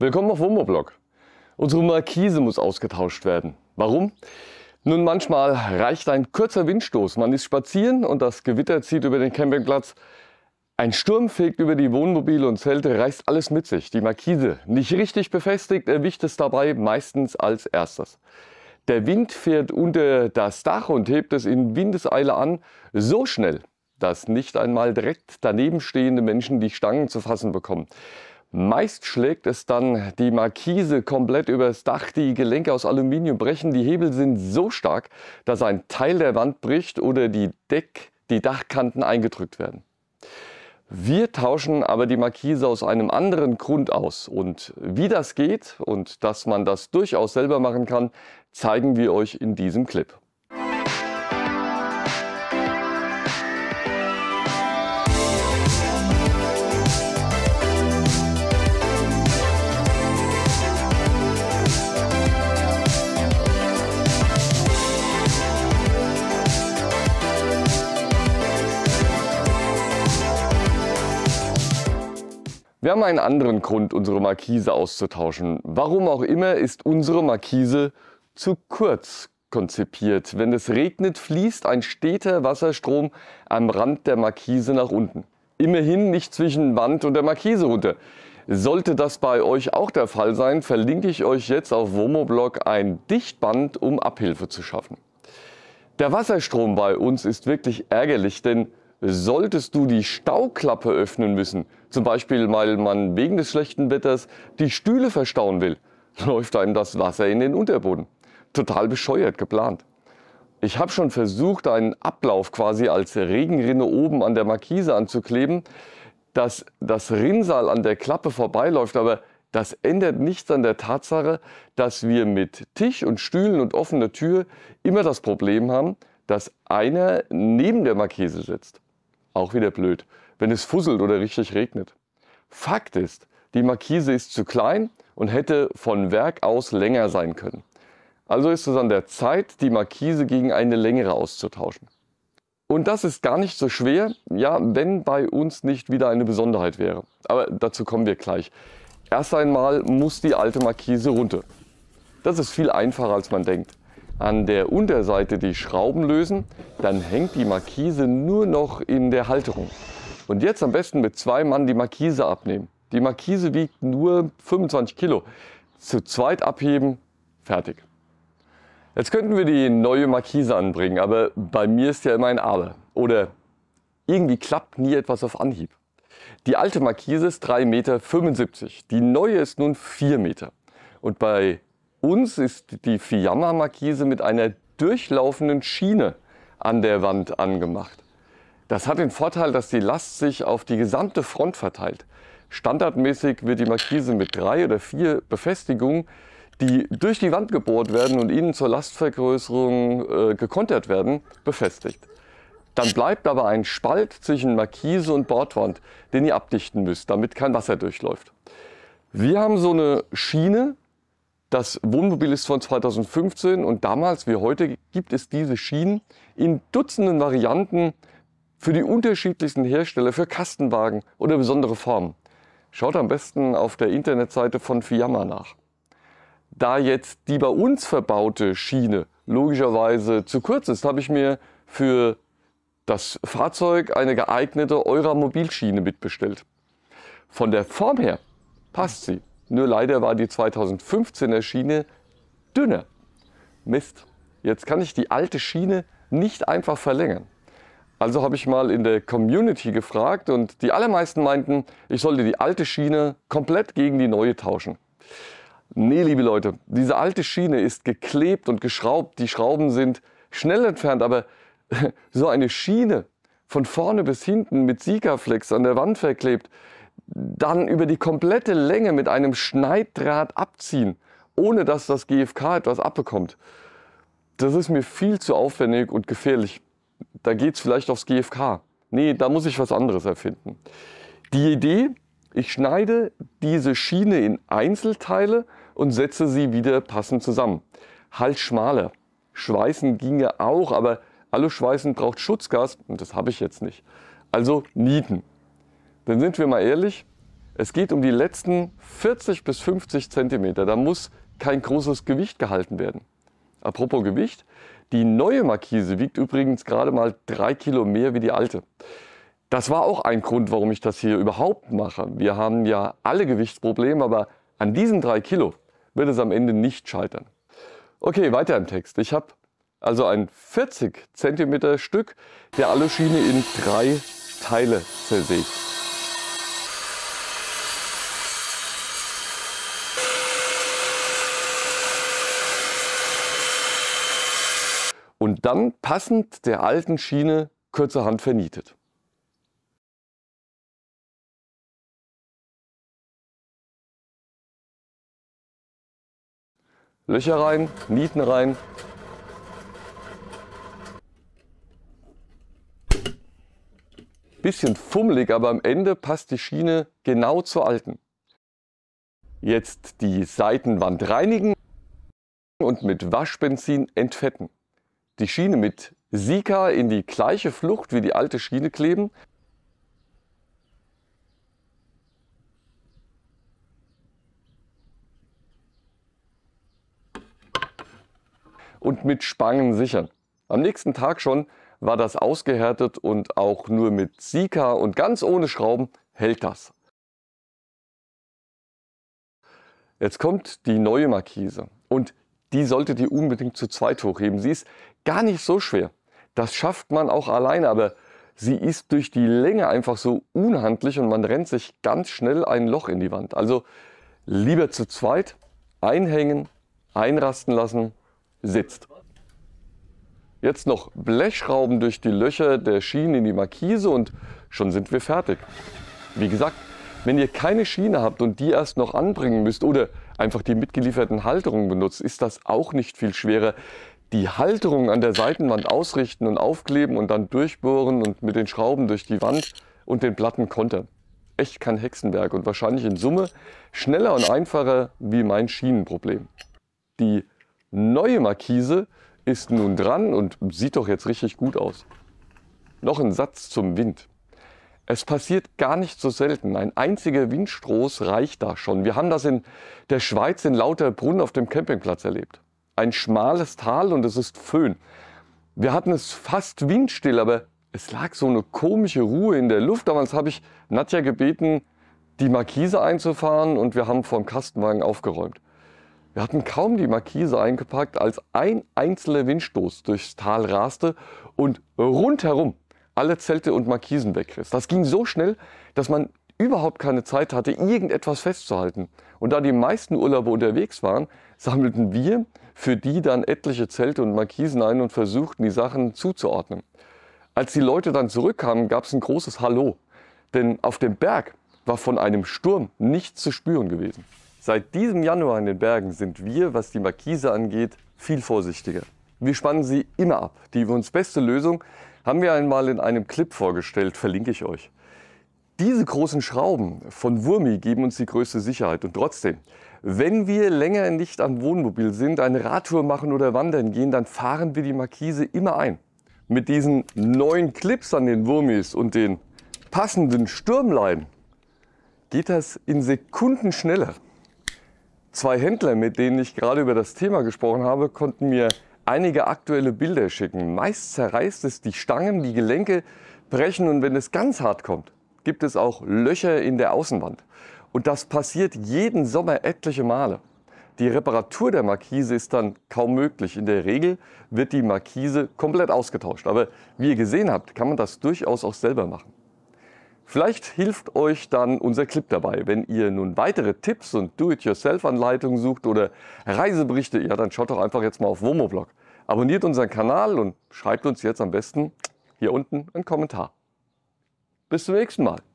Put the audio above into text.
Willkommen auf Wohnmoblog. Unsere Markise muss ausgetauscht werden. Warum? Nun, manchmal reicht ein kurzer Windstoß. Man ist spazieren und das Gewitter zieht über den Campingplatz. Ein Sturm fegt über die Wohnmobile und Zelte, reißt alles mit sich. Die Markise, nicht richtig befestigt, erwischt es dabei meistens als erstes. Der Wind fährt unter das Dach und hebt es in Windeseile an, so schnell, dass nicht einmal direkt daneben stehende Menschen die Stangen zu fassen bekommen. Meist schlägt es dann die Markise komplett übers Dach, die Gelenke aus Aluminium brechen, die Hebel sind so stark, dass ein Teil der Wand bricht oder die Deck, die Dachkanten eingedrückt werden. Wir tauschen aber die Markise aus einem anderen Grund aus und wie das geht und dass man das durchaus selber machen kann, zeigen wir euch in diesem Clip. Wir haben einen anderen Grund, unsere Markise auszutauschen. Warum auch immer ist unsere Markise zu kurz konzipiert. Wenn es regnet, fließt ein steter Wasserstrom am Rand der Markise nach unten. Immerhin nicht zwischen Wand und der Markise runter. Sollte das bei euch auch der Fall sein, verlinke ich euch jetzt auf Womoblog ein Dichtband, um Abhilfe zu schaffen. Der Wasserstrom bei uns ist wirklich ärgerlich, denn solltest du die Stauklappe öffnen müssen, zum Beispiel weil man wegen des schlechten Wetters die Stühle verstauen will, läuft einem das Wasser in den Unterboden. Total bescheuert geplant. Ich habe schon versucht, einen Ablauf quasi als Regenrinne oben an der Markise anzukleben, dass das Rinnsal an der Klappe vorbeiläuft, aber das ändert nichts an der Tatsache, dass wir mit Tisch und Stühlen und offener Tür immer das Problem haben, dass einer neben der Markise sitzt. Auch wieder blöd, wenn es fusselt oder richtig regnet. Fakt ist, die Markise ist zu klein und hätte von Werk aus länger sein können. Also ist es an der Zeit, die Markise gegen eine längere auszutauschen. Und das ist gar nicht so schwer, ja, wenn bei uns nicht wieder eine Besonderheit wäre. Aber dazu kommen wir gleich. Erst einmal muss die alte Markise runter. Das ist viel einfacher, als man denkt an der Unterseite die Schrauben lösen, dann hängt die Markise nur noch in der Halterung. Und jetzt am besten mit zwei Mann die Markise abnehmen. Die Markise wiegt nur 25 Kilo. Zu zweit abheben, fertig. Jetzt könnten wir die neue Markise anbringen, aber bei mir ist ja immer ein Aber. Oder irgendwie klappt nie etwas auf Anhieb. Die alte Markise ist 3,75 Meter, die neue ist nun 4 Meter. Und bei uns ist die Fiamma-Markise mit einer durchlaufenden Schiene an der Wand angemacht. Das hat den Vorteil, dass die Last sich auf die gesamte Front verteilt. Standardmäßig wird die Markise mit drei oder vier Befestigungen, die durch die Wand gebohrt werden und ihnen zur Lastvergrößerung äh, gekontert werden, befestigt. Dann bleibt aber ein Spalt zwischen Markise und Bordwand, den ihr abdichten müsst, damit kein Wasser durchläuft. Wir haben so eine Schiene, das Wohnmobil ist von 2015 und damals wie heute gibt es diese Schienen in Dutzenden Varianten für die unterschiedlichsten Hersteller, für Kastenwagen oder besondere Formen. Schaut am besten auf der Internetseite von Fiamma nach. Da jetzt die bei uns verbaute Schiene logischerweise zu kurz ist, habe ich mir für das Fahrzeug eine geeignete Eurer Mobilschiene mitbestellt. Von der Form her passt sie. Nur leider war die 2015er Schiene dünner. Mist, jetzt kann ich die alte Schiene nicht einfach verlängern. Also habe ich mal in der Community gefragt und die allermeisten meinten, ich sollte die alte Schiene komplett gegen die neue tauschen. Nee, liebe Leute, diese alte Schiene ist geklebt und geschraubt, die Schrauben sind schnell entfernt, aber so eine Schiene von vorne bis hinten mit Sikaflex an der Wand verklebt, dann über die komplette Länge mit einem Schneiddraht abziehen, ohne dass das GFK etwas abbekommt, das ist mir viel zu aufwendig und gefährlich. Da geht es vielleicht aufs GFK. Nee, da muss ich was anderes erfinden. Die Idee, ich schneide diese Schiene in Einzelteile und setze sie wieder passend zusammen. Halt schmaler. Schweißen ginge auch, aber Aluschweißen braucht Schutzgas und das habe ich jetzt nicht. Also nieten. Denn sind wir mal ehrlich, es geht um die letzten 40 bis 50 Zentimeter. Da muss kein großes Gewicht gehalten werden. Apropos Gewicht, die neue Markise wiegt übrigens gerade mal 3 Kilo mehr wie die alte. Das war auch ein Grund, warum ich das hier überhaupt mache. Wir haben ja alle Gewichtsprobleme, aber an diesen 3 Kilo wird es am Ende nicht scheitern. Okay, weiter im Text. Ich habe also ein 40 cm Stück der Aluschiene in drei Teile zersägt. und dann passend der alten Schiene kürzerhand vernietet. Löcher rein, Nieten rein. Bisschen fummelig, aber am Ende passt die Schiene genau zur alten. Jetzt die Seitenwand reinigen und mit Waschbenzin entfetten die Schiene mit Sika in die gleiche Flucht wie die alte Schiene kleben. Und mit Spangen sichern. Am nächsten Tag schon war das ausgehärtet und auch nur mit Sika und ganz ohne Schrauben hält das. Jetzt kommt die neue Markise und die solltet ihr unbedingt zu zweit hochheben. Sie ist gar nicht so schwer. Das schafft man auch alleine, aber sie ist durch die Länge einfach so unhandlich und man rennt sich ganz schnell ein Loch in die Wand. Also lieber zu zweit einhängen, einrasten lassen, sitzt. Jetzt noch Blechschrauben durch die Löcher der Schienen in die Markise und schon sind wir fertig. Wie gesagt, wenn ihr keine Schiene habt und die erst noch anbringen müsst oder einfach die mitgelieferten Halterungen benutzt, ist das auch nicht viel schwerer. Die Halterung an der Seitenwand ausrichten und aufkleben und dann durchbohren und mit den Schrauben durch die Wand und den Platten kontern. Echt kein Hexenwerk und wahrscheinlich in Summe schneller und einfacher wie mein Schienenproblem. Die neue Markise ist nun dran und sieht doch jetzt richtig gut aus. Noch ein Satz zum Wind. Es passiert gar nicht so selten. Ein einziger Windstoß reicht da schon. Wir haben das in der Schweiz in Lauterbrunn auf dem Campingplatz erlebt. Ein schmales Tal und es ist Föhn. Wir hatten es fast windstill, aber es lag so eine komische Ruhe in der Luft. Damals habe ich Nadja gebeten, die Markise einzufahren und wir haben vom Kastenwagen aufgeräumt. Wir hatten kaum die Markise eingepackt, als ein einzelner Windstoß durchs Tal raste und rundherum alle Zelte und Markisen wegriss. Das ging so schnell, dass man überhaupt keine Zeit hatte, irgendetwas festzuhalten. Und da die meisten Urlauber unterwegs waren, sammelten wir für die dann etliche Zelte und Markisen ein und versuchten, die Sachen zuzuordnen. Als die Leute dann zurückkamen, gab es ein großes Hallo. Denn auf dem Berg war von einem Sturm nichts zu spüren gewesen. Seit diesem Januar in den Bergen sind wir, was die Markise angeht, viel vorsichtiger. Wir spannen sie immer ab. Die für uns beste Lösung haben wir einmal in einem Clip vorgestellt, verlinke ich euch. Diese großen Schrauben von Wurmi geben uns die größte Sicherheit. Und trotzdem, wenn wir länger nicht am Wohnmobil sind, eine Radtour machen oder wandern gehen, dann fahren wir die Markise immer ein. Mit diesen neuen Clips an den Wurmis und den passenden Stürmleinen geht das in Sekunden schneller. Zwei Händler, mit denen ich gerade über das Thema gesprochen habe, konnten mir einige aktuelle Bilder schicken. Meist zerreißt es die Stangen, die Gelenke brechen und wenn es ganz hart kommt, gibt es auch Löcher in der Außenwand. Und das passiert jeden Sommer etliche Male. Die Reparatur der Markise ist dann kaum möglich. In der Regel wird die Markise komplett ausgetauscht. Aber wie ihr gesehen habt, kann man das durchaus auch selber machen. Vielleicht hilft euch dann unser Clip dabei. Wenn ihr nun weitere Tipps und Do-it-yourself-Anleitungen sucht oder Reiseberichte, ja, dann schaut doch einfach jetzt mal auf Womoblog. Abonniert unseren Kanal und schreibt uns jetzt am besten hier unten einen Kommentar. Bis zum nächsten Mal.